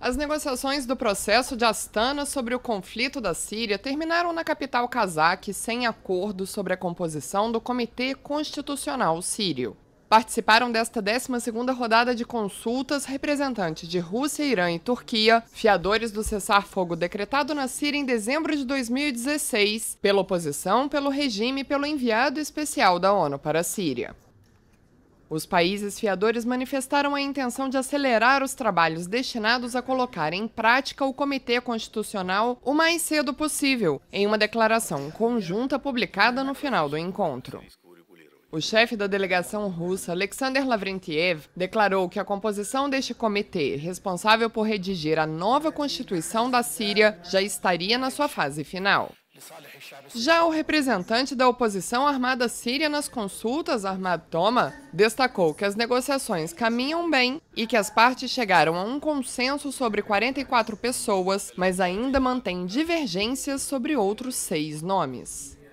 As negociações do processo de Astana sobre o conflito da Síria terminaram na capital cazaque sem acordo sobre a composição do Comitê Constitucional Sírio. Participaram desta 12ª rodada de consultas representantes de Rússia, Irã e Turquia, fiadores do cessar-fogo decretado na Síria em dezembro de 2016, pela oposição, pelo regime e pelo enviado especial da ONU para a Síria. Os países fiadores manifestaram a intenção de acelerar os trabalhos destinados a colocar em prática o Comitê Constitucional o mais cedo possível, em uma declaração conjunta publicada no final do encontro. O chefe da delegação russa, Alexander Lavrentiev, declarou que a composição deste comitê, responsável por redigir a nova Constituição da Síria, já estaria na sua fase final. Já o representante da oposição armada síria nas consultas, Ahmad Toma, destacou que as negociações caminham bem e que as partes chegaram a um consenso sobre 44 pessoas, mas ainda mantêm divergências sobre outros seis nomes.